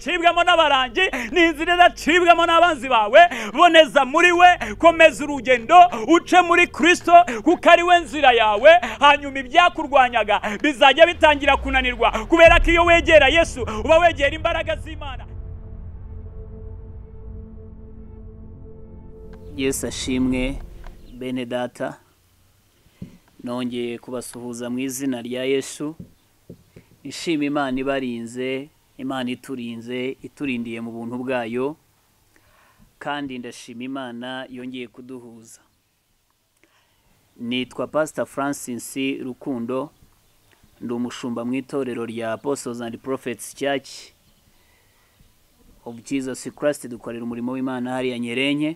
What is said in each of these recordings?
idacibwamo n'abarangi ni inzira idacibwamo n'abanzi bawe boneza muri we komeza urugendo uce muri kirisito kuko ari we nzira yawe hanyuma ibyakurwanyaga bizajya bitangira kunanirwa kubera ko iyo wegera yesu uba wegera imbaraga z'imana yesu ashimwe bene data nongeye kubasuhuza mu izina rya yesu ishima imana ibarinze imana iturinze iturindiye mu buntu bwayo kandi ndashima imana yongeye kuduhuza nitwa pasita francis rukundo ndi umushumba mu itorero rya apostles and prophets church of jesus christ dukorera umurimo w'imana hariya nyerenye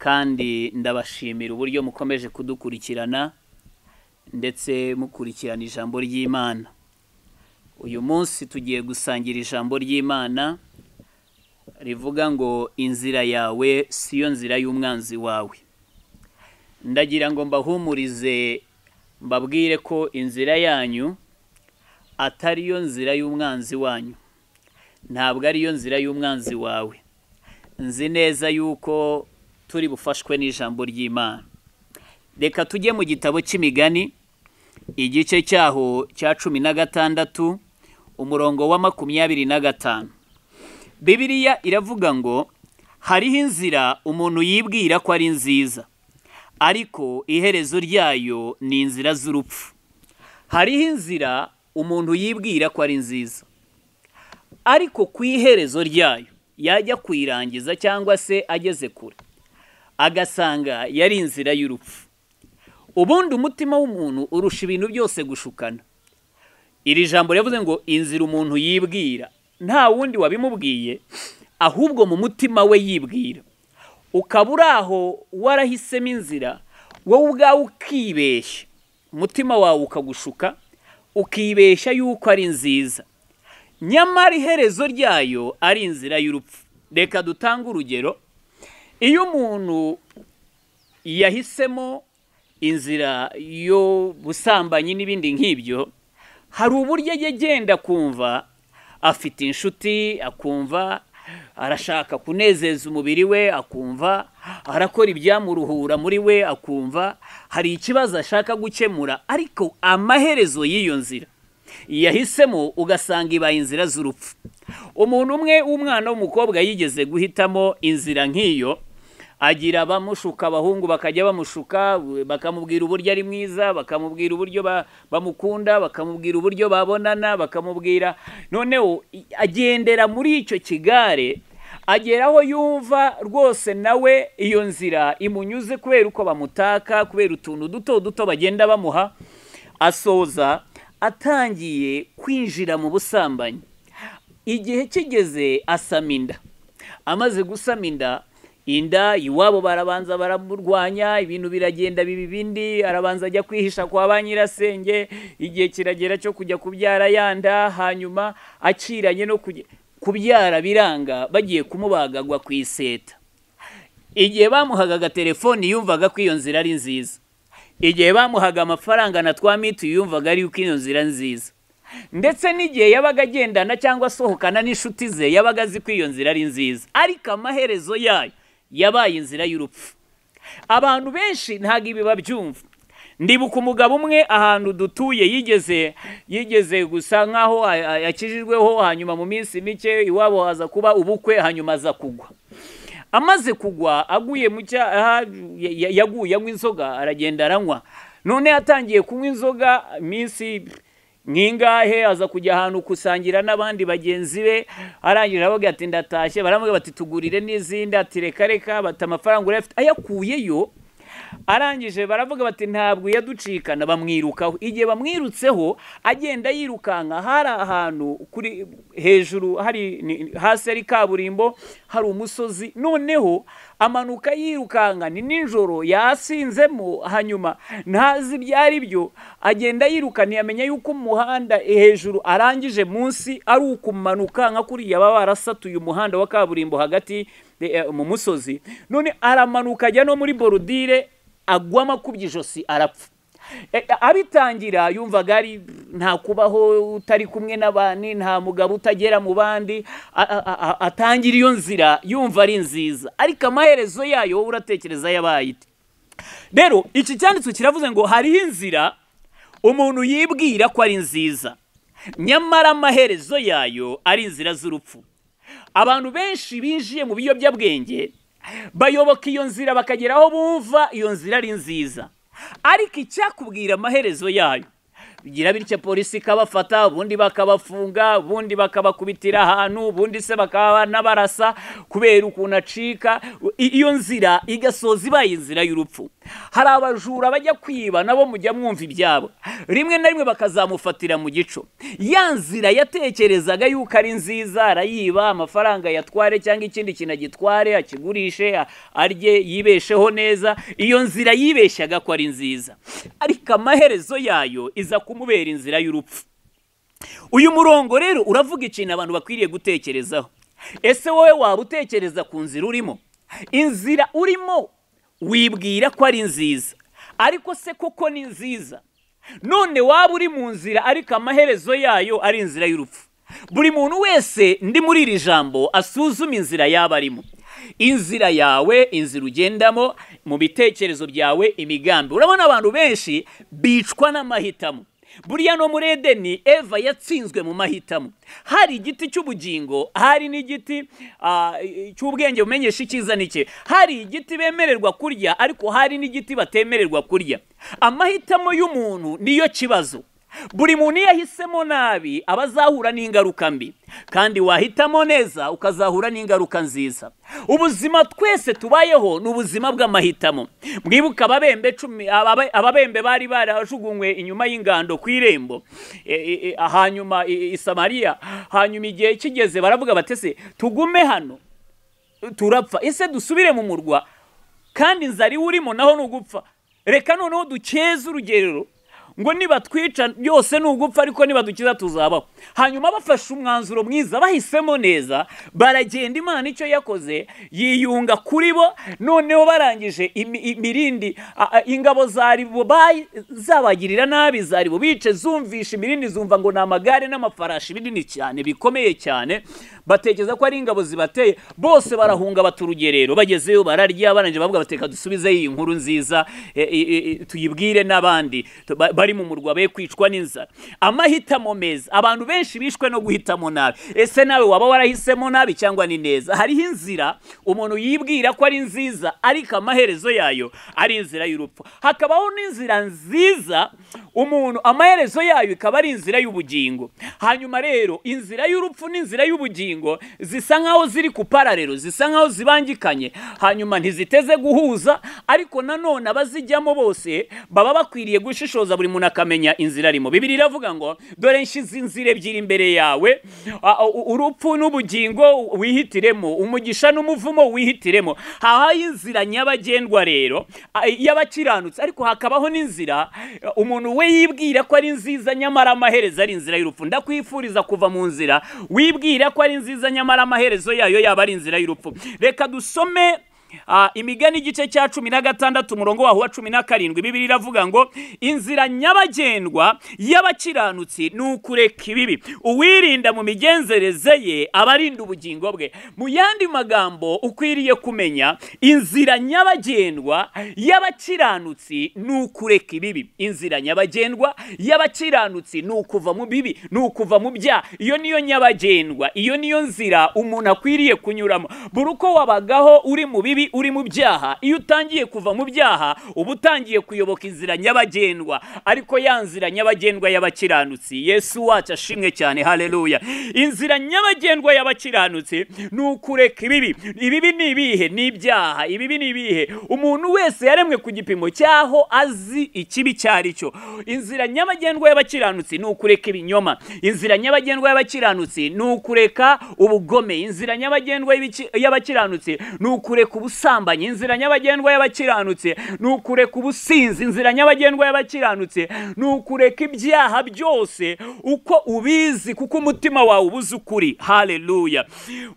kandi ndabashimira uburyo mukomeje kudukurikirana ndetse mukurikirana ijambo ry'imana uyu munsi tugiye gusangira ijambo ry'imana rivuga ngo inzira yawe si yo nzira y'umwanzi wawe ndagira ngo mbahumurize mbabwire ko inzira yanyu atari yo nzira y'umwanzi wanyu ntabwo ari yo nzira y'umwanzi wawe nzi neza yuko turi bufashwe n'ijambo ry'imana reka tujye mu gitabo cy'imigani igice cyaho cya cumi na gatandatu umurongo wa makumyabiri na gatanu bibiriya iravuga ngo hariho inzira umuntu yibwira ko ari nziza ariko iherezo ryayo ni inzira z'urupfu hariho inzira umuntu yibwira ko ari nziza ariko ku iherezo ryayo yajya kuyirangiza cyangwa se ageze kure agasanga yari inzira y'urupfu ubundi umutima w'umuntu urusha ibintu byose gushukana iri jambo yavuze ngo inzira umuntu yibwira nta wundi wabimubwiye ahubwo mu mutima we yibwira ukaba uri aho warahisemo inzira wowe ubwawe ukibeshya umutima wawe ukagushuka ukibeshya yuko ari nziza nyamara iherezo ryayo ari inzira y'urupfu reka dutange urugero iyo umuntu yahisemo inzira yo busambanyi n'ibindi nk'ibyo hari uburyo ajya agenda akumva afite inshuti akumva arashaka kunezeza umubiri we akumva arakora ibyamuruhura muri we akumva hari ikibazo ashaka gukemura ariko amaherezo y'iyo nzira yahisemo ugasanga ibaye inzira z'urupfu umuntu umwe w'umwana w'umukobwa yigeze guhitamo inzira nk'iyo agira abamushuka abahungu bakajya bamushuka bakamubwira uburyo ari mwiza bakamubwira uburyo bamukunda bakamubwira uburyo babonana bakamubwira noneho agendera muri icyo kigare ageraho yumva rwose nawe iyo nzira imunyuze kubera uko bamutaka kubera utuntu duto duto bagenda bamuha asoza atangiye kwinjira mu busambanyi igihe kigeze asama inda amaze gusama inda inda iwabo barabanza baramurwanya ibintu biragenda biba ibindi arabanza ajya kwihisha kwa ba nyirasenge igihe kiragera cyo kujya kubyara yanda hanyuma aciranye no kubyara biranga bagiye kumubagagwa ku iseta igihe bamuhaga telefoni yumvaga ko iyo nzira ari nziza igihe bamuhaga amafaranga na twa mituyu yumvaga ari uko iyo nzira nziza ndetse n'igihe yabaga agendana cyangwa asohokana n'inshuti ze yabaga azi ko iyo nzira ari nziza ariko amaherezo yayo yabaye inzira y'urupfu abantu benshi ntabwo ibi babyumva ndibuka umugabo umwe ahantu dutuye yigeze yigeze gusa nkaho yakijijweho hanyuma mu minsi mike iwabo haza kuba ubukwe hanyuma aza kugwa amaze kugwa aguye mu cyaha yaguye anywa inzoga aragenda aranywa none yatangiye kunywa inzoga iminsi nk'ingahe aza kujya ahantu gusangira n'abandi bagenzi be arangira aravuga ati ndatashye baramubwira bati tugurire n'izindi ati reka reka bata amafaranga urayo ayakuyeyo arangije baravuga bati ntabwo yaducikana bamwirukaho igihe bamwirutseho agenda yirukanka hari ahantu kuri hejuru hari hasi hari kaburimbo hari umusozi noneho amanuka yirukanka ni nijoro yasinzemo hanyuma ntazi ibyo ari byo agenda yiruka ntiyamenya yuko umuhanda eh, hejuru arangije munsi ari ukumanuka nka kuriya baba barasatuye umuhanda wa kaburimbo hagati eh, mu musozi none aramanuka ajya no muri borudire agwamo akubye ijosi arapfa e, e, abitangira yumvaga ari nta kubaho utari kumwe n'abandi nta mugabo utagera mu bandi atangira iyo nzira yumva ari nziza ariko amaherezo yayo wowe uratekereza yabaye rero iki cyanditse kiravuze ngo hariho inzira umuntu yibwira ko ari nziza nyamara amaherezo yayo ari inzira z'urupfu abantu benshi binjiye mu biyobyabwenge bayoboka iyo nzira bakagera aho bumva iyo nzira ari nziza ariko icyakubwira amaherezo yayo bigira bityo polisi ikabafata ubundi bakabafunga ubundi bakabakubitira ahantu ubundi se bakaba n'abarasa kubera ukuntu acika iyo nzira igasoza ibaye inzira y'urupfu hari abajura bajya kwiba nabo mujya mwumva ibyabo rimwe na rimwe bakazamufatira mu gico ya nzira yatekerezaga yuko ari nziza arayiba amafaranga yatware cyangwa ikindi kintu agitware akigurishe arye yibesheho neza iyo nzira yibeshyaga ko ari nziza ariko amaherezo yayo iza kumubera inzira y'urupfu uyu murongo rero uravuga ikintu abantu bakwiriye gutekerezaho ese wowe waba utekereza ku nzira urimo inzira urimo wibwira ko ari nziza ariko se koko ni nziza none waba uri mu nzira ariko amaherezo yayo ari inzira y'urupfu buri muntu wese ndi muri iri jambo asuzume inzira yaba arimo inzira yawe inzira ugendamo mu bitekerezo byawe imigambi urabona abantu benshi bicwa n'amahitamo buriya no muri edeni eva yatsinzwe mu mahitamo hari igiti cy'ubugingo hari n'igiti ah, cy'ubwenge bumenyesha icyiza n'icye hari igiti bemererwa kurya ariko hari n'igiti batemererwa kurya amahitamo y'umuntu niyo kibazo buri muntu iyo ahisemo nabi aba azahura n'ingaruka mbi kandi wahitamo neza ukazahura n'ingaruka nziza ubuzima twese tubayeho ni ubuzima bw'amahitamo mwibuka ababembe cumi ababembe bari barajugunywe inyuma y'ingando ku irembo e, e, e, hanyuma i samariya hanyuma igihe kigeze baravuga batese tugume hano turapfa ese dusubire mu murwa kandi inzara urimo naho ni ugupfa reka noneho dukeze urugerero ngo nibatwica byose ni ugupfa ariko nibadukiza tuzabaho hanyuma bafashe umwanzuro mwiza bahisemo neza baragenda imana icyo yakoze yiyunga kuri bo noneho barangije imirindi ingabo za ribo zabagirira nabi za ribo bice zumvisha imirindi zumva ngo ni amagare n'amafarashi binini cyane bikomeye cyane batekereza ko ari ingabo zibateye bose barahunga bata urugerero bagezeyo bararya barangije bavuga bateka dusubizeyo iyi nkuru nziza e, e, e, tuyibwire n'abandi bari mu murwa be kwicwa n'inzara amahitamo meza abantu benshi bishwe no guhitamo nabi ese nawe waba warahisemo nabi cyangwa ni neza hariho inzira umuntu yibwira ko ari nziza ariko amaherezo yayo ari inzira y'urupfu hakabaho n'inzira nziza umuntu amaherezo yayo ikaba ari inzira y'ubugingo hanyuma rero inzira y'urupfu n'inzira y'ubugingo zisa nkaho ziri ku pararero zisa nkaho zibangikanye hanyuma ntiziteze guhuza ariko nanone abazijyamo bose baba bakwiriye gushishoza buri umuntu akamenya inzira arimo bibiri iravuga ngo dore nshyize inzira ebyiri imbere yawe urupfu n'ubugingo wihitiremo umugisha n'umuvumo wihitiremo habaho inzira nyabagendwa rero y'abakiranutsi ariko hakabaho n'inzira umuntu we yibwira ko ari nziza nyamara amaherezo ari inzira y'urupfu ndakwifuriza kuva mu nzira wibwira ko ari nziza nyamara amaherezo yayo yaba ari inzira y'urupfu reka dusome Ah, imigani igice cya cumi na gatandatu umurongo waho wa cumi na karindwi bibiri iravuga ngo inzira nyabagendwa y'abakiranutsi ni ukureka ibibi uwirinda mu migenzereze ye aba ubugingo bwe mu yandi magambo ukwiriye kumenya inzira nyabagendwa y'abakiranutsi ni ukureka ibibi inzira nyabagendwa y'abakiranutsi ni ukuva mu bibi ni ukuva mu bya iyo niyo nyabagendwa iyo niyo nzira umuntu akwiriye kunyuramo buri uko wabagaho uri mu bibi uri mu byaha iyo utangiye kuva mu byaha uba utangiye kuyoboka inzira nyabagendwa ariko ya nzira nyabagendwa y'abakiranutsi yesu wacu ashimwe cyane hareruya inzira nyabagendwa y'abakiranutsi ni ukureka ibibi ibibi ni ibihe ni ibyaha ibibi ni ibihe umuntu wese yaremwe ku gipimo cyaho azi ikibi icyo ari cyo inzira nyabagendwa y'abakiranutsi ni ukureka ibinyoma inzira nyabagendwa y'abakiranutsi ni ukureka ubugome inzira nyabagendwa y'abakiranutsi ni ukureka ubusa ubusambanyi inzira nyabagendwa y'abakiranutse ni ukureka ubusinzi inzira nyabagendwa y'abakiranutse ni ukureka ibyaha byose uko ubizi kuko umutima wawe ubuze ukuri hareruya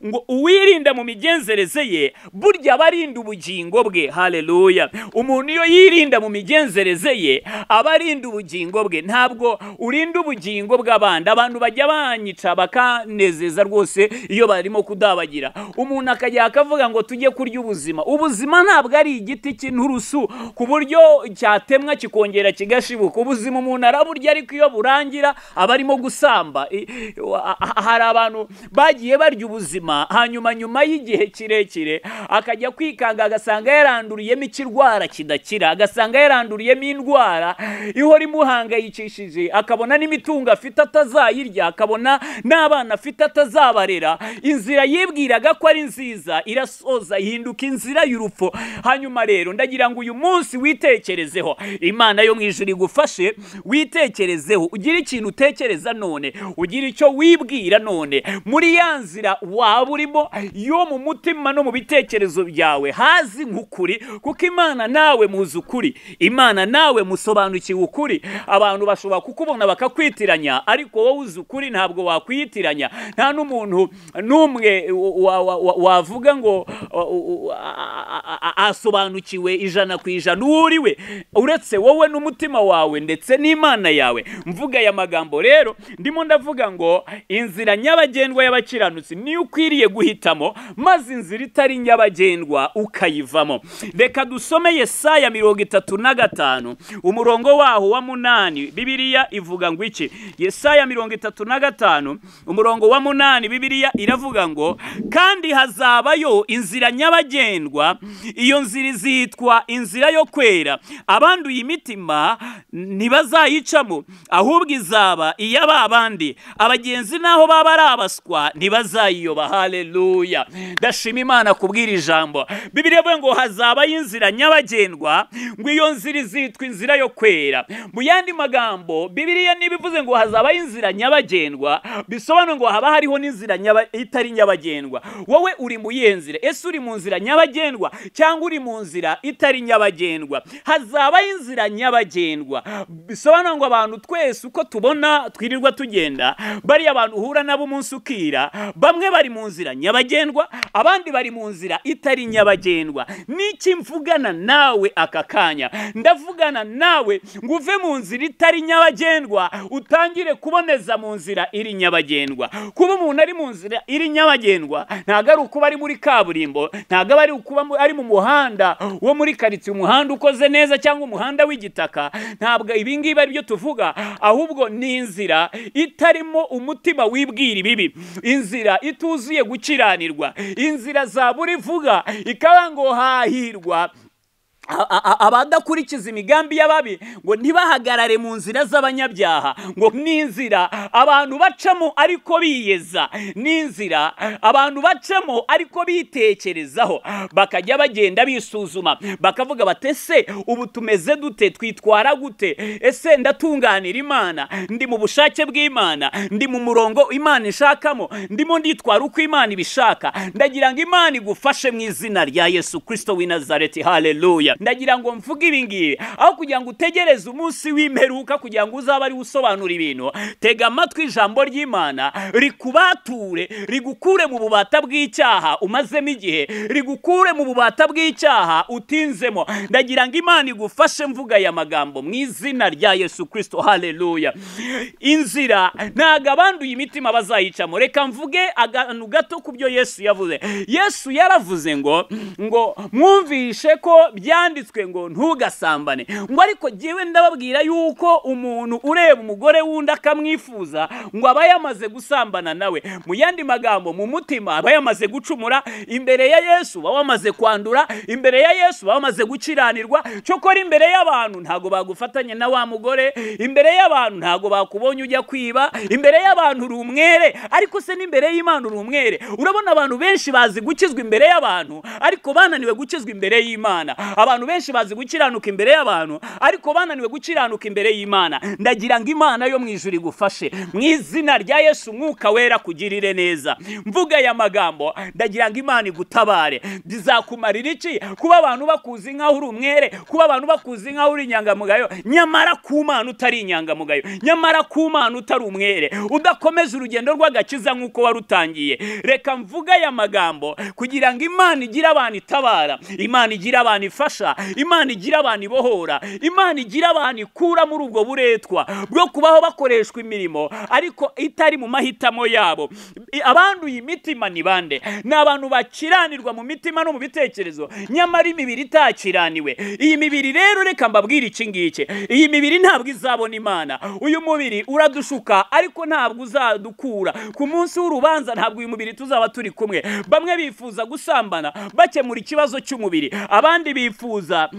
ngo uwirinda mu migenzereze ye burya aba arinda ubugingo bwe hareruya umuntu iyo yirinda mu migenzereze ye aba arinda ubugingo bwe ntabwo urinda ubugingo bw'abandi abantu bajya banyica bakanezeza rwose iyo barimo kudabagira umuntu akajya akavuga ngo tujye kurya ubuzima ubuzima ubuzima ntabwo ari igiti cy'inturusu ku buryo cyatemwa kikongera kigashibuka ubuzima umuntu araburya ariko iyo burangira aba arimo gusamba hari abantu bagiye barya ubuzima hanyuma nyuma y'igihe kirekire akajya kwikanga agasanga yaranduriyemo ikirwara kidakira agasanga yaranduriyemo indwara ihora imuhangayikishije akabona n'imitungo afite atazayirya akabona n'abana afite atazabarera inzira yibwiraga ko ari nziza irasoza ihinduka inzira y'urupfu hanyuma rero ndagira ngo uyu munsi witekerezeho imana yo mu ijuru igufashe witekerezeho ugira ikintu utekereza none ugire icyo wibwira none muri ya nzira waba urimo yo mu mutima no mu bitekerezo byawe hazi nk'ukuri kuko imana nawe muzi ukuri imana nawe musobanukiwe ukuri abantu bashobora kukubona bakakwitiranya ariko wowe uzi ukuri ntabwo wakwitiranya nta n'umuntu n'umwe wavuga ngo asobanukiwe ijana ku ijana uwo uri we uretse wowe n'umutima wawe ndetse n'imana yawe mvuga aya magambo rero ndimo ndavuga ngo inzira nyabagendwa y'abakiranutsi niyo ukwiriye guhitamo maze inzira itari nyabagendwa ukayivamo reka dusome yesaya mirongo itatu na gatanu umurongo waho wa munani bibiriya ivuga ngo iki yesaya mirongo itatu na gatanu umurongo wa munani bibiriya iravuga ngo kandi hazabayo inzira nyabagendwa kwendwa iyo nzira zitwa inzira yo kwera abanduye imitima ntibazayicamo ahubwo izaba iya ba abagenzi n'aho baba ari abaswa ntibazayiyoba hareruya ndashima imana kubwira ijambo bivuga ngo hazaba yinzira nyabagendwa ngo iyo nzira izitwa inzira yo kwera mu yandi magambo bibiriya ntibivuze ngo hazabaho inzira nyabagendwa bisobanura ngo haba hariho n'inzira itari nyabagendwa wowe uri mu iye ese uri mu nzira nyabagendwa nyabagendwa cyangwa uri mu nzira itari nyabagendwa hazabaho inzira nyabagendwa bisobanura ngo abantu twese uko tubona twirirwa tugenda bariya abantu uhura nabo umunsi ukira bamwe bari mu nzira nyabagendwa abandi bari mu nzira itari nyabagendwa n'iki mvugana nawe aka kanya ndavugana nawe ngo uve mu nzira itari nyabagendwa utangire kuboneza mu nzira iri nyabagendwa kuba umuntu ari mu nzira iri nyabagendwa ntabwo ari ukuba ari muri kaburimbo ntabwo aba ari kuba ari mu muhanda wo muri karitsiye umuhanda ukoze neza cyangwa umuhanda w'igitaka ntabwo ibi ngibi ari byo tuvuga ahubwo ni inzira itarimo umutima wibwira ibibi inzira ituzuye gukiranirwa inzira za buri vuga ikaba ngo hahirwa abadakurikiza imigambi y'ababi ngo ntibahagarare mu nzira z'abanyabyaha ngo ni inzira abantu bacamo ariko biyeza n’inzira abantu bacamo ariko bitekerezaho bakajya bagenda bisuzuma bakavuga bate se ubu tumeze dute twitwara gute ese ndatunganira imana ndi mu bushake bw'imana ndi mu murongo imana ishakamo ndimo nditwara uko imana ibishaka ndagira ngo imana igufashe mu izina rya yesu kirisito w'i nazareti hareruya ndagira ngo mvuge ibi aho kugira ngo utegereze umunsi w'imperuka kugira ngo uzabe ari usobanura ibintu tega amatwi ijambo ry'imana rikubature rigukure mu bubata bw'icyaha umazemo igihe rigukure mu bubata bw'icyaha utinzemo ndagira ngo imana igufashe mvuga aya magambo mu izina rya yesu kirisito hareruya inzira ntabwo abanduye imitima bazayicamo reka mvuge akantu gato ku byo yesu yavuze yesu yaravuze ngo ngo mwumvishe ko byanditse byanditswe ngo ntugasambane ngo ariko jyewe ndababwira yuko umuntu ureba umugore w'undi akamwifuza ngo aba yamaze gusambana nawe mu yandi magambo mu mutima aba yamaze gucumura imbere ya yesu baba bamaze kwandura imbere ya yesu baba bamaze gukiranirwa cyokora imbere y'abantu ntabwo bagufatanye na wa mugore imbere y'abantu ntabwo bakubonye ujya kwiba imbere y'abantu uri umwere ariko se n'imbere y'imana uri umwere urabona abantu benshi bazi gukizwa imbere y'abantu ariko bananiwe gukizwa imbere y'imana abantu abantu benshi bazi gukiranuka imbere y'abantu ariko bananiwe gukiranuka imbere y'imana ndagira ngo imana yo mu ijuru igufashe mu izina rya yesu umwuka wera kugirire neza mvuga aya magambo ndagira ngo imana igutabare bizakumarira iki kuba abantu bakuzi nk'aho uri umwere kuba abantu bakuzi nk'aho uri inyangamugayo nyamara ku mana utari inyangamugayo nyamara ku mana utari umwere udakomeza urugendo rw'agakiza nk'uko warutangiye reka mvuga aya magambo kugira ngo imana igire abantu itabara imana igire abantu ifasha bwiza imana igira abantu ibohora imana igira abantu ikura muri ubwo buretwa bwo kubaho bakoreshwa imirimo ariko itari mu mahitamo yabo abanduye imitima ni bande ni abantu bakiranirwa mu mitima no mu bitekerezo nyamara imibiri itakiraniwe iyi mibiri rero reka mbabwire iki ngiki iyi mibiri ntabwo izabona imana uyu mubiri uradushuka ariko ntabwo uzadukura ku munsi w'urubanza ntabwo uyu mubiri tuzaba turi kumwe bamwe bifuza gusambana bakemura ikibazo cy'umubiri abandi bifuza bifuza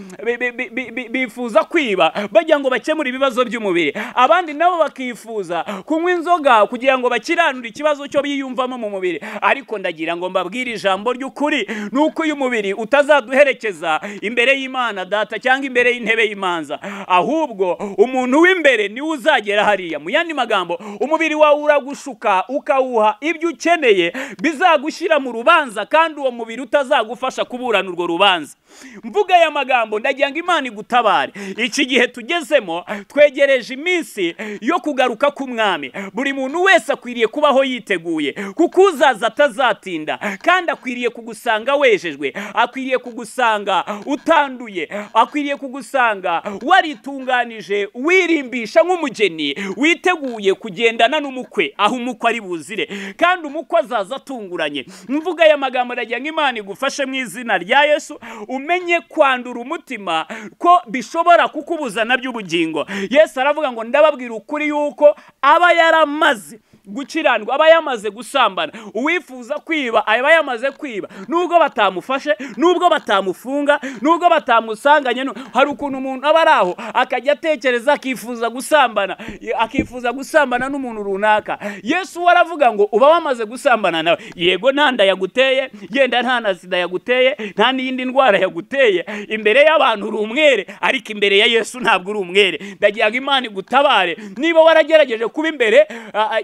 bifuza kwiba bajya ngo bakemure ibibazo by'umubiri abandi nabo bakifuza kunywa inzoga kugira ngo bakiranure ikibazo cyo biyumvamo mu mubiri ariko ndagira ngo mbabwire ijambo ry'ukuri ni uko uyu mubiri utazaduherekeza imbere y'imana data cyangwa imbere y'intebe y'imanza ahubwo umuntu w'imbere niwe uzagera hariya mu yandi magambo umubiri wawe uragushuka ukawuha ibyo ukeneye bizagushyira mu rubanza kandi uwo mubiri utazagufasha kuburana urwo rubanza mvuga aya magambo ndagira ngo imana igutabare iki gihe tugezemo twegereje iminsi yo kugaruka k'umwami buri muntu wese akwiriye kubaho yiteguye kuko uzaza atazatinda kandi akwiriye kugusanga wejejwe akwiriye kugusanga utanduye akwiriye kugusanga waritunganije wirimbisha nk'umugeni witeguye kugendana n'umukwe aho umukwe ari buzire kandi umukwe azaza atunguranye mvuga aya magambo ndagira ngo imana igufashe mu izina rya yesu umenye kwa kwandura umutima ko bishobora kukubuza nabyo ubugingo yesu aravuga ngo ndababwira ukuri yuko aba yaramaze gukiranwa aba yamaze gusambana uwifuza kwiba aba yamaze kwiba nubwo batamufashe nubwo batamufunga nubwo batamusanganye hari ukuntu umuntu aba ari aho akajya atekereza akifuza gusambana akifuza gusambana n'umuntu runaka yesu waravuga ngo uba wamaze gusambana nawe yego nta nda yaguteye yenda nta na sida yaguteye nta n'iyindi ndwara yaguteye imbere y'abantu uri umwere ariko imbere ya yesu ntabwo uri umwere ndagira ngo imana igutabare niba waragerageje kuba imbere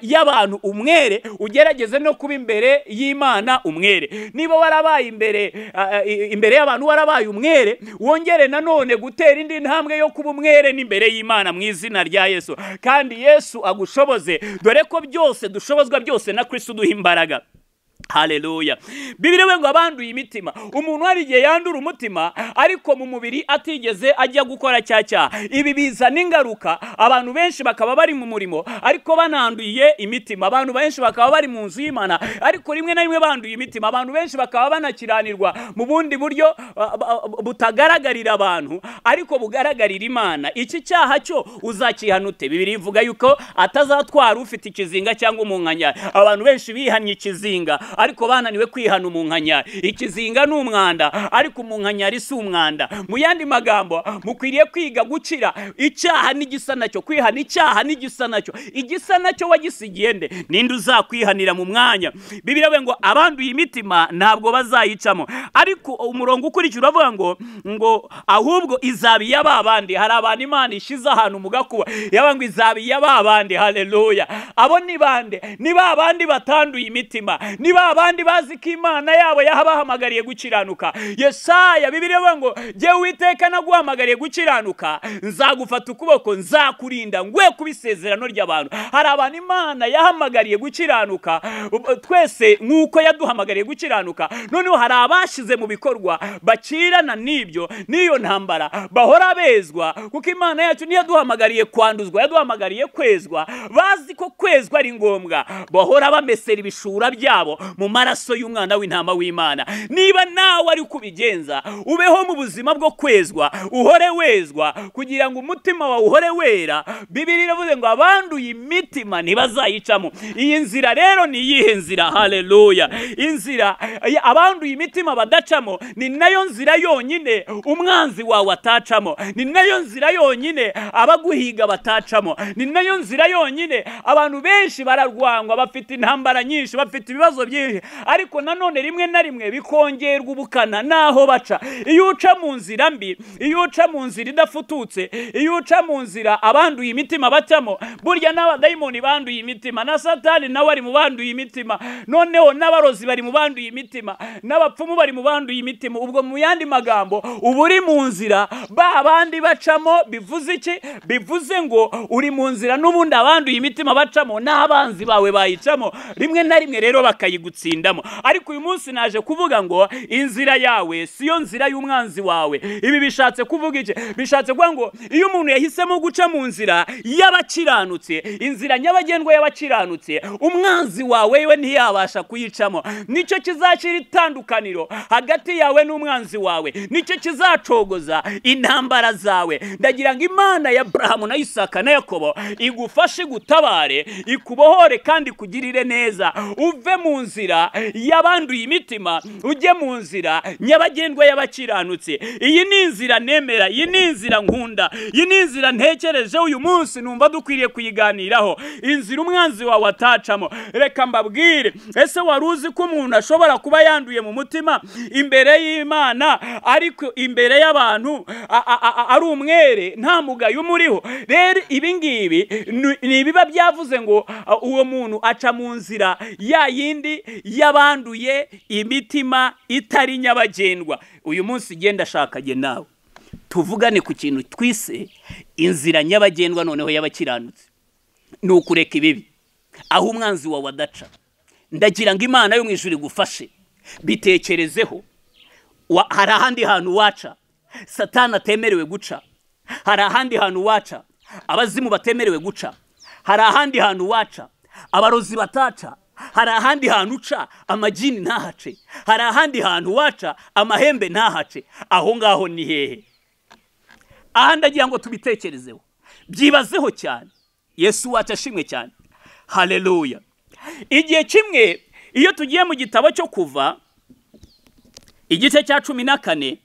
y'abantu abantu umwere ugerageze no kuba imbere y'imana umwere niba warabaye imbere imbere y'abantu warabaye umwere wongere nanone gutera indi ntambwe yo kuba umwere n'imbere y'imana mu izina rya yesu kandi yesu agushoboze dore ko byose dushobozwa byose na kirisitu duha imbaraga hareruya we ngo abanduye imitima umuntu hari igihe yandura umutima ariko mu mubiri atigeze ajya gukora cyaha ibi bizana ingaruka abantu benshi bakaba bari mu murimo ariko bananduye imitima abantu benshi bakaba bari mu nzu y'imana ariko rimwe na rimwe banduye imitima abantu benshi bakaba banakiranirwa mu bundi buryo butagaragarira abantu ariko bugaragarira imana iki cyaha cyo uzakihana bibiri ivuga yuko atazatwara ufite ikizinga cyangwa umunkanya abantu benshi bihannye ikizinga ariko bananiwe kwihana umunkanya ikizinga ni umwanda ariko umunkanyari si umwanda mu yandi magambo mukwiriye kwiga gukira icyaha n'igisa nacyo kwihana icyaha n'igisa nacyo igisa nacyo wagisigiye nde ninde uzakwihanira mu mwanya bibiriya ngo abanduye imitima ntabwo bazayicamo ariko umurongo ukurikira uravuga ngo ngo ahubwo izaba iya bandi hari abantu imana ishize ahantu mu gakuba yaba ngo izaba iya babandi hareruya abo ni bande ni babandi batanduye imitima ni ba abandi bazi ko imana yabo yabahamagariye gukiranuka yesaya bibiri ngo jye witeka naguhamagariye gukiranuka nzagufata ukuboko nzakurinda ngwe kuba isezerano ry'abantu hari abantu imana yahamagariye gukiranuka twese nk'uko yaduhamagariye gukiranuka noneho hari abashyize mu bikorwa bakirana n'ibyo n'iyo ntambara bahora bezwa kuko imana yacu ntiyaduhamagariye kwanduzwa yaduhamagariye kwezwa bazi ko kwezwa ari ngombwa bahora bamesera ibishura byabo mu maraso y'umwana w'intama w'imana niba nawe ari uko ubeho mu buzima bwo kwezwa uhore wezwa kugira ngo umutima wawe uhore wera bibiri iravuze ngo abanduye imitima ntibazayicamo iyi nzira rero ni iyihe nzira hareruya inzira abanduye imitima badacamo ni nayo nzira yonyine umwanzi wawe atacamo ni nayo nzira yonyine abaguhiga batacamo ni nayo nzira yonyine abantu benshi bararwangwa bafite intambara nyinshi bafite ibibazo byinshi bwije ariko nanone rimwe na rimwe bikongerwa ubukana n'aho baca iyo uca mu nzira mbi iyo uca mu nzira idafututse iyo uca mu nzira abanduye imitima bacamo burya n'abadayimoni banduye imitima na satani nawe ari mu banduye imitima noneho n'abarozi bari mu banduye imitima n'abapfumu bari mu banduye imitima ubwo mu yandi magambo uba uri mu nzira ba bandi bacamo bivuze iki bivuze ngo uri mu nzira n'ubundi abanduye imitima bacamo n'abanzi bawe bayicamo rimwe na rimwe rero bakayigutse gutsindamo ariko uyu munsi naje kuvuga ngo inzira yawe siyo nzira y'umwanzi wawe ibi bishatse kuvuga iki bishatse kuvuga ngo iyo umuntu yahisemo guca mu nzira y'abakiranutse inzira nyabagendwa y'abakiranutse umwanzi wawe we ntiyabasha kuyicamo nicyo kizashyira itandukaniro hagati yawe n'umwanzi wawe nicyo kizacogoza intambara zawe ndagira ngo imana ya burahamu na isaka na yakobo igufashe gutabare ikubohore kandi ikugirire neza uve mu nzira nzira y'abanduye imitima ujye mu nzira nyabagendwa y'abakiranutse iyi ni inzira nemera iyi ni inzira nkunda iyi ni inzira ntekereje uyu munsi numva dukwiriye kuyiganiraho inzira umwanzi wawe atacamo reka mbabwire ese wari uzi ko umuntu ashobora kuba yanduye mu mutima imbere y'imana ariko imbere y'abantu ari umwere nta mugayo umuriho rero ibingibi ni ibiba byavuze ngo uwo muntu aca mu nzira ya yindi y'abanduye imitima itari nyabagendwa uyu munsi ugenda ashakanye nawe tuvugane ku kintu twise inzira nyabagendwa noneho y'abakiranutse ni ukureka ibibi aho umwanzi wawe adaca ndagira ngo imana yo mu ijuru igufashe bitekerezeho hari ahandi hantu waca satana atemerewe guca hari ahandi hantu waca abazimu batemerewe guca hari ahandi hantu waca abarozi bataca hari ahandi hantu uca amagini ntahace hari ahandi hantu waca amahembe ntahace aho ngaho ni hehe aha ndagira ngo tubitekerezeho byibazeho cyane yesu wacu ashimwe cyane hareruya igihe kimwe iyo tugiye mu gitabo cyo kuva igice cya cumi na kane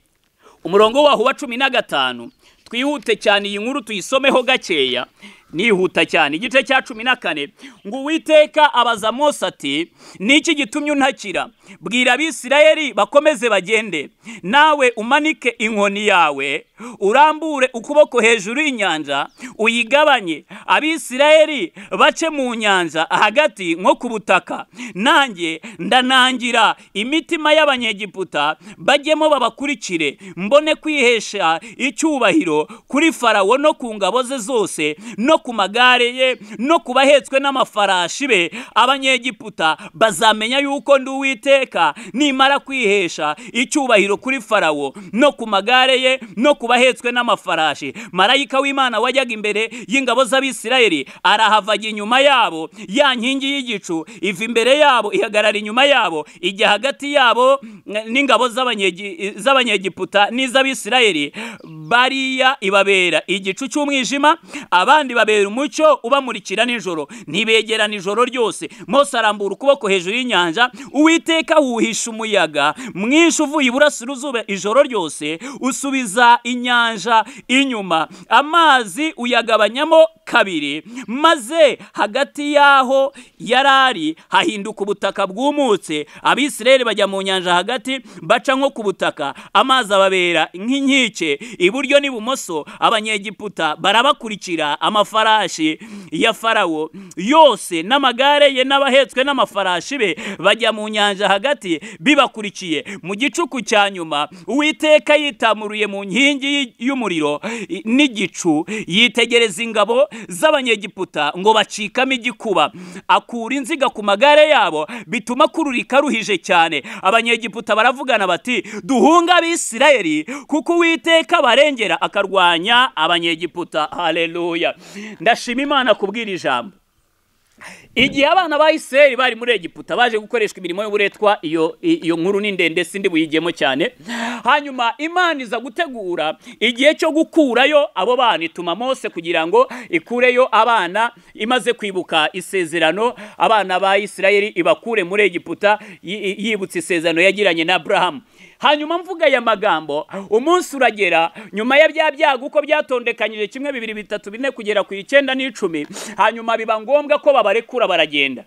umurongo waho wa cumi na gatanu twihute cyane iyi nkuru tuyisomeho gakeya nihuta cyane igice cya cumi na kane ngo uwiteka abaza mose ati niki gitumye untakira bwira abisirayeli bakomeze bagende nawe umanike inkoni yawe urambure ukuboko hejuru y'inyanja uyigabanye abisirayeli bace mu nyanja hagati nko ku butaka nanjye ndanangira imitima y'abanyegiputa bajyemo babakurikire mbone kwihesha icyubahiro kuri farawo no ku ngabo ze zose no ku magare ye no ku bahetswe n'amafarashi be abanyegiputa bazamenya yuko ndi uwiteka nimara kwihesha icyubahiro kuri farawo no ku magare ye no ku bahetswe n'amafarashi marayika w'imana wajyaga imbere y'ingabo z'abisirayeli arahavajya inyuma yabo ya nkingi y'igicu iva imbere yabo ihagarara inyuma yabo ijya hagati yabo n'ingabo z'abanyegiputa n'iz'abisirayeli bariya ibabera igicu cy'umwijima abandi babera ababera umucyo ubamurikira nijoro ntibegera nijoro ryose mose arambura ukuboko hejuru y'inyanja uwiteka wuhisha umuyaga mwinshi uvuye iburasirazuba ijoro ryose usubiza inyanja inyuma amazi uyagabanyamo kabiri maze hagati y'aho yari ari hahinduka ubutaka bwumutse abisirayeli bajya mu nyanja hagati baca nko ku butaka amazi ababera nk'inkike iburyo n'ibumoso abanyegiputa barabakurikira amafaranga n'amafarashi ya farawo yose n'amagare ye n'abahetswe n'amafarashi be bajya mu nyanja hagati bibakurikiye mu gicuku cya nyuma uwiteka yitamuruye mu nkingi y'umuriro n'igicu yitegereza ingabo z'abanyegiputa ngo bacikamo igikuba akura inziga ku magare yabo bituma kururika ruhije cyane abanyegiputa baravugana bati duhunga abisirayeli kuko uwiteka abarengera akarwanya abanyegiputa hareruya ndashima imana kubwira ijambo igihe abana ba iseri bari muri egiputa baje gukoreshwa imirimo y'uburetwa iyo iyo nkuru ni ndende sindi buyigemo cyane hanyuma imana iza gutegura igihe cyo gukurayo abo bana ituma mose kugira ngo ikureyo abana imaze kwibuka isezerano abana ba isirayeli ibakure muri egiputa yibutse isezerano yagiranye na burahamu hanyuma mvuga aya magambo umunsi uragera nyuma ya bya byago uko byatondekanyije kimwe bibiri bitatu bine kugera ku icyenda n'icumi hanyuma biba ngombwa ko babarekura baragenda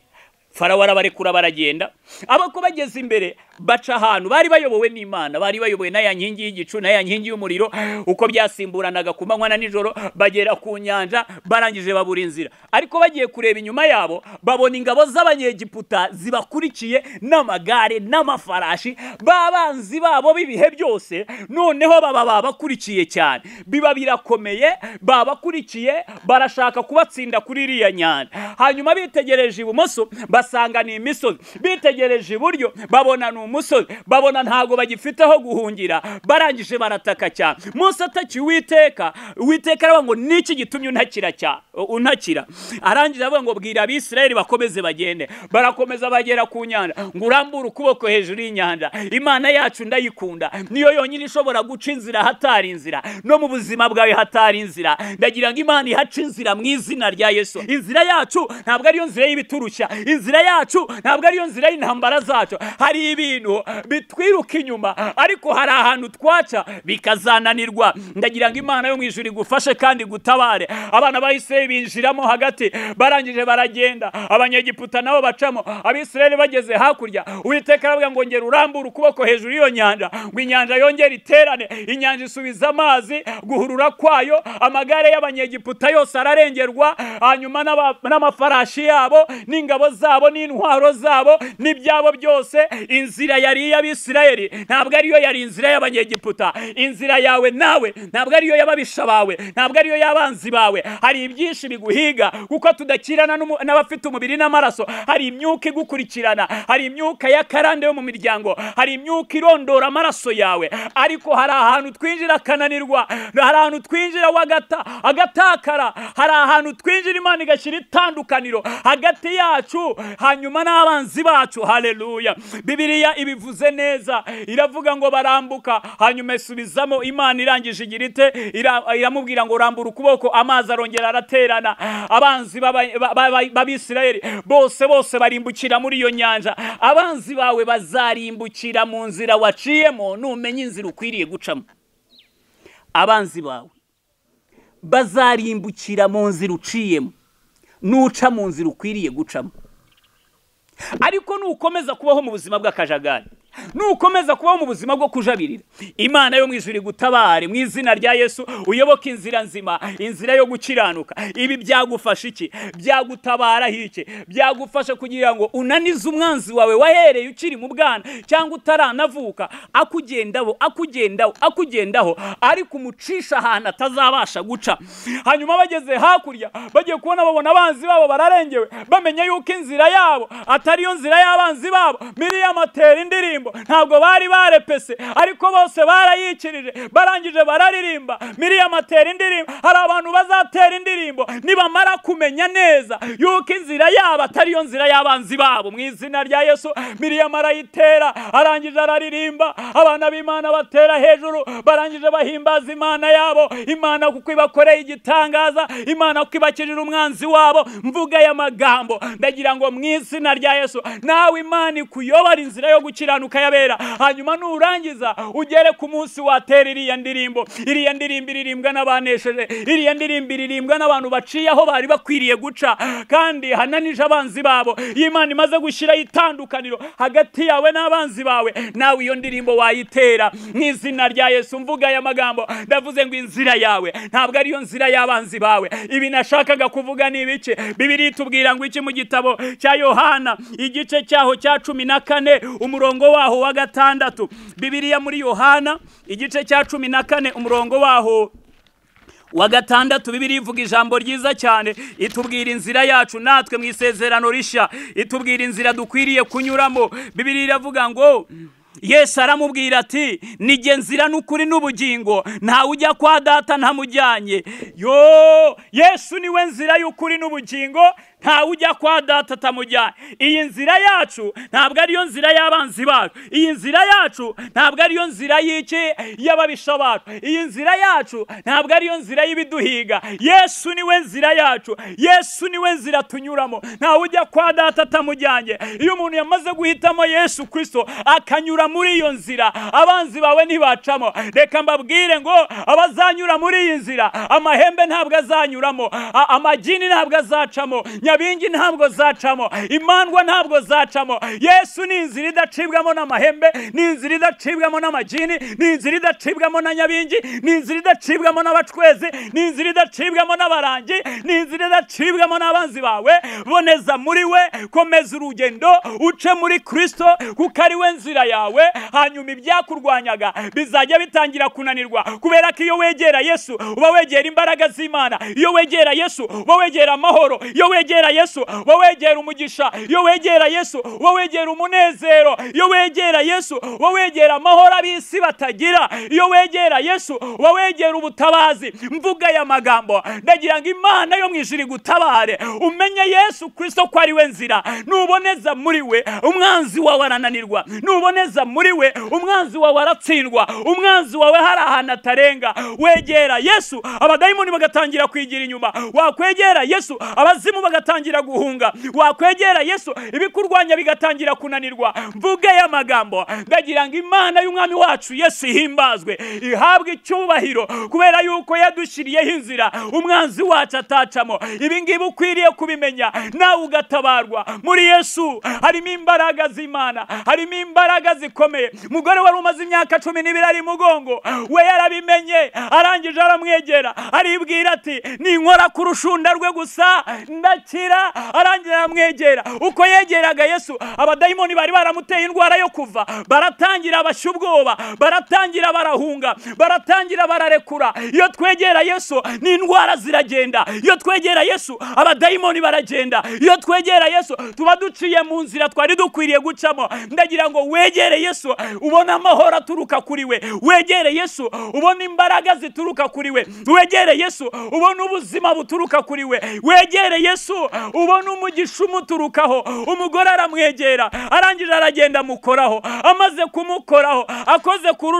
farawo arabarekura baragenda abako bageze imbere baca ahantu bari bayobowe n'imana bari bayobowe n'aya nkingi y'igicu ya nkingi y'umuriro uko byasimburanaga ku manywa na nijoro bagera ku nyanja barangije babura inzira ariko bagiye kureba inyuma yabo babona ingabo z'abanyegiputa zibakurikiye n'amagare n'amafarashi b'abanzi babo b'ibihe byose noneho baba babakurikiye cyane biba birakomeye babakurikiye barashaka kubatsinda kuri iriya nyanja hanyuma bitegereje ibumoso basanga ni imisozi bitegereje iburyo babona ni umusozi babona ntabwo bagifiteho guhungira barangije barataka cyane munsi atakiye uwiteka uwiteka aravuga ngo niki gitumye untakira cyane untakira arangiza avuga ngo bwira abisirayeli bakomeze bagende barakomeza bagera ku nyanja ngo urambure ukuboko hejuru y'inyanja imana yacu ndayikunda niyo yonyine ishobora guca inzira hatari inzira no mu buzima bwawe hatari inzira ndagira ngo imana ihaca inzira mu izina rya yesu inzira yacu ntabwo ariyo nzira y'ibiturushya inzira inzira yacu ntabwo ariyo nzira y'intambara zacu hari ibintu bitwiruka inyuma ariko hari ahantu twaca bikazananirwa ndagira ngo imana yo mu ijuru igufashe kandi gutabare abana bahise binjiramo hagati barangije baragenda abanyegiputa nabo bacamo abisirayeli bageze hakurya uwiteka aravuga ngo ngera urambure ukuboko hejuru y'iyo nyanja ngo inyanja yongere iterane inyanja isubiza amazi guhurura kwayo amagare y'abanyegiputa yose ararengerwa hanyuma n'amafarashi yabo n'ingabo zabo byabo n'intwaro zabo n'ibyabo byose inzira yari iy'abisirayeli ntabwo ariyo yari inzira y'abanyegiputa inzira yawe nawe ntabwo ariyo y'ababisha bawe ntabwo ariyo y'abanzi bawe hari ibyinshi biguhiga kuko tudakirana n'abafite umubiri n'amaraso hari imyuka igukurikirana hari imyuka y'akarande yo mu miryango hari imyuka irondora amaraso yawe ariko hari ahantu twinjira akananirwa hari ahantu twinjira wagata agatakara hari ahantu twinjira imana igashyira itandukaniro hagati yacu hanyuma n'abanzi bacu hareruya bibiriya ibivuze neza iravuga ngo barambuka hanyuma isubizamo imana irangije igira ite iramubwira ngo rambura ukuboko amazi arongera araterana abanzi b'abisirayeli bose bose barimbukira muri iyo nyanja abanzi bawe bazarimbukira mu nzira waciyemo numenya inzira ukwiriye gucamo abanzi bawe bazarimbukira mu nzira uciyemo nuca mu nzira ukwiriye gucamo ariko nukomeza kubaho mu buzima bw'akajagari nukomeza kubaho mu buzima bwo kujabirira imana yo mu gutabare mu izina rya yesu uyoboke inzira nzima inzira yo gukiranuka ibi byagufasha iki byagutabara iki byagufasha kugira ngo unanize umwanzi wawe wahereye ukiri mu bwana cyangwa utaranavuka akugendaho akugendaho akugendaho ariko umucisha ahantu atazabasha guca hanyuma bageze hakurya bagiye kubona babona abanzi babo bararengewe bamenya yuko inzira yabo atariyo nzira y'abanzi babo miriya atera indirimbo indirimbo ntabwo bari barepese ariko bose barayikirije barangije bararirimba miriyama atera indirimbo hari abantu bazatera indirimbo nibamara kumenya neza yuko inzira yabo atari yo nzira y'abanzi babo mu izina rya yesu miriyama arayitera arangije araririmba abana b'imana batera hejuru barangije bahimbaza imana yabo imana kuko ibakoreye igitangaza imana kuko ibakirira umwanzi wabo mvuga aya magambo ndagira ngo mu izina rya yesu nawe imana ikuyobora inzira yo gukiranuka akayabera hanyuma nurangiza ugere ku munsi watera iriya ndirimbo iriya ndirimbo iririmbwa n'abanesheje iriya ndirimbo iririmbwa n'abantu baciye aho bari bakwiriye guca kandi hananije abanzi babo iyo imana imaze gushyiraho itandukaniro hagati yawe n'abanzi bawe nawe iyo ndirimbo wayitera nk'izina rya yesu mvuga aya magambo ndavuze ngo inzira yawe ntabwo ariyo nzira y'abanzi bawe ibi nashakaga kuvuga ni ibice bibiri tubwira ngo iki mu gitabo cya yohana igice cyaho cya cumi na kane umurongo wa waho wa gatandatu bibiriya muri yohana igice cya cumi na kane umurongo waho wa gatandatu bibiri ivuga ijambo ryiza cyane itubwira inzira yacu natwe mu isezerano rishya itubwira inzira dukwiriye kunyuramo bibiri iravuga ngo Yesu aramubwira ati nige nzira n'ukuri n'ubugingo ntawe ujya kwa data ntamujyanye yo yesu niwe nzira y'ukuri n'ubugingo ntawe ujya kwa data atamujyana iyi nzira yacu ntabwo ariyo nzira y'abanzi bacu iyi nzira yacu ntabwo ariyo nzira y'iki y'ababisha bacu iyi nzira yacu ntabwo ariyo nzira y'ibiduhiga yesu niwe nzira yacu yesu niwe nzira tunyuramo ntawe ujya kwa data atamujyanye iyo umuntu yamaze guhitamo yesu kirisito akanyura muri iyo nzira abanzi bawe ntibacamo reka mbabwire ngo abazanyura muri iyi nzira amahembe ntabwo azanyuramo amagini ntabwo azacamo nyabingi ntabwo zacamo imandwa ntabwo zacamo yesu ni inzira idacibwamo n'amahembe ni inzira idacibwamo n'amagini ni inzira idacibwamo na nyabingi ni inzira idacibwamo n'abacwezi ni inzira idacibwamo n'abarangi ni inzira idacibwamo n'abanzi bawe boneza muri we komeza urugendo uce muri kirisito kuko ari we nzira yawe hanyuma ibyakurwanyaga bizajya bitangira kunanirwa kubera ko iyo wegera yesu uba wegera imbaraga z'imana iyo wegera yesu uba wegera amahoro iyo wegera wegera yesu wowe wegera umugisha iyo wegera yesu wowe wegera umunezero iyo wegera yesu wowe wegera amahoro ab'isi batagira iyo wegera yesu wowe wegera ubutabazi mvuga aya magambo ndagira ngo imana yo mu ijuru igutabare umenye yesu kirisito ko ari we nzira nuboneza muri we umwanzi wawe arananirwa nuboneza muri we umwanzi wawe aratsindwa umwanzi wawe hari ahantu atarenga wegera yesu abadayimoni bagatangira kwigira inyuma wakwegera yesu abazimu bagatanga ugatangira guhunga wakwegera yesu ibikurwanya bigatangira kunanirwa mvuge ya magambo ndagira ngo imana y'umwami wacu yesu ihimbazwe ihabwe icyubahiro kubera yuko yadushyiriyeho inzira umwanzi wacu atacamo ibingibi ukwiriye kubimenya nawe ugatabarwa muri yesu harimo imbaraga z'imana harimo imbaraga zikomeye umugore wari umaze imyaka cumi n'ibiri ari mugongo we yarabimenye arangije aramwegera aribwira ati ni ku rushunda rwe gusa ndake arakira arangira aramwegera uko yegeraga yesu abadayimoni bari baramuteye indwara yo kuva baratangira bashya ubwoba baratangira barahunga baratangira bararekura iyo twegera yesu n'indwara ziragenda iyo twegera yesu abadayimoni baragenda iyo twegera yesu tuba duciye mu nzira twari dukwiriye gucamo ndagira ngo wegere yesu ubone amahoro aturuka kuri we wegere yesu ubone imbaraga zituruka kuri we wegere yesu ubone ubuzima buturuka kuri we wegere yesu ubona umugisha umuturukaho umugore aramwegera arangije aragenda amukoraho amaze kumukoraho akoze ku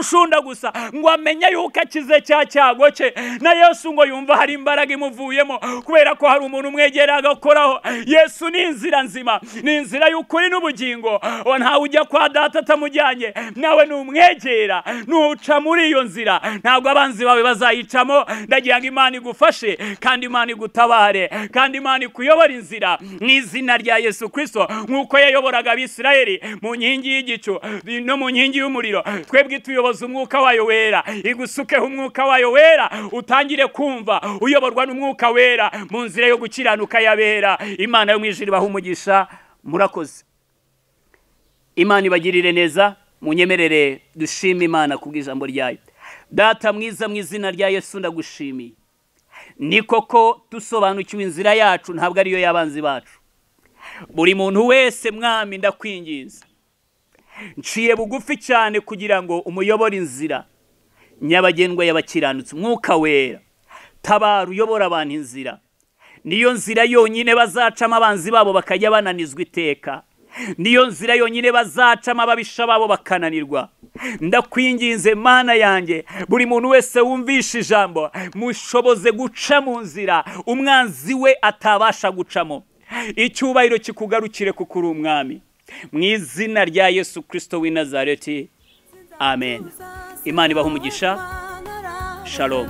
gusa ngo amenye yuko akize cya cyago cye na yesu ngo yumva hari imbaraga imuvuyemo kubera ko hari umuntu umwegera agakoraho yesu ni inzira nzima ni inzira y'ukuri n'ubugingo ntawe ujya kwa data atamujyanye nawe ni umwegera nuca muri iyo nzira ntabwo abanzi bawe bazayicamo ndagira ngo imana igufashe kandi imana igutabare kandi imana ikuyobe uyobora inzira mu izina rya yesu Kristo nk'uko yayoboraga abisirayeli mu nkingi y'igicu no mu nkingi y'umuriro twebwe tuyoboza umwuka wayo wera igusukeho umwuka wayo wera utangire kumva uyoborwa n'umwuka wera mu nzira yo gukiranuka yabera imana yo mu ijuru ibaha umugisha murakoze imana ibagirire neza munyemerere dushime imana ku bw'ijambo ryayo data mwiza mu izina rya yesu ndagushimiye ni koko dusobanukiwe inzira yacu ntabwo ariyo y'abanzi bacu buri muntu wese mwami ndakwingiza nciye bugufi cyane kugira ngo umuyobore inzira nyabagendwa y'abakiranutsi umwuka wera tabara uyobora abantu inzira niyo nzira yonyine bazacamo abanzi babo bakajya bananizwa iteka niyo nzira yonyine bazacamo ababisha babo bakananirwa ndakwinginze mana yanjye buri muntu wese wumvishe ijambo mushoboze guca mu nzira umwanzi we atabasha gucamo icyubahiro kikugarukire kuko uri umwami mu izina rya yesu kirisito w'i nazareti amen imana ibaha umugisha shalom